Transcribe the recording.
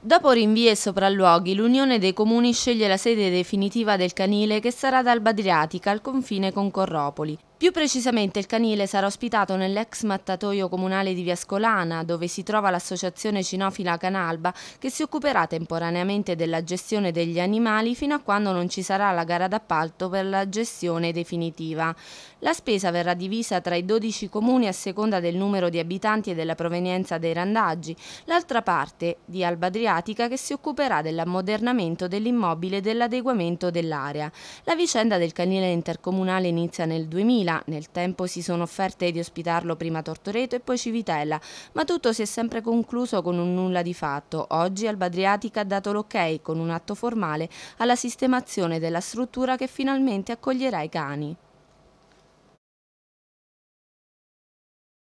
Dopo rinvii e sopralluoghi, l'Unione dei Comuni sceglie la sede definitiva del canile che sarà dal Badriatica al confine con Corropoli. Più precisamente il canile sarà ospitato nell'ex mattatoio comunale di Viascolana, dove si trova l'associazione cinofila Canalba, che si occuperà temporaneamente della gestione degli animali fino a quando non ci sarà la gara d'appalto per la gestione definitiva. La spesa verrà divisa tra i 12 comuni a seconda del numero di abitanti e della provenienza dei randaggi, l'altra parte di Alba Adriatica che si occuperà dell'ammodernamento dell'immobile e dell'adeguamento dell'area. La vicenda del canile intercomunale inizia nel 2000 L'Aquila nel tempo si sono offerte di ospitarlo prima Tortoreto e poi Civitella, ma tutto si è sempre concluso con un nulla di fatto. Oggi Albadriatica ha dato l'ok con un atto formale alla sistemazione della struttura che finalmente accoglierà i cani.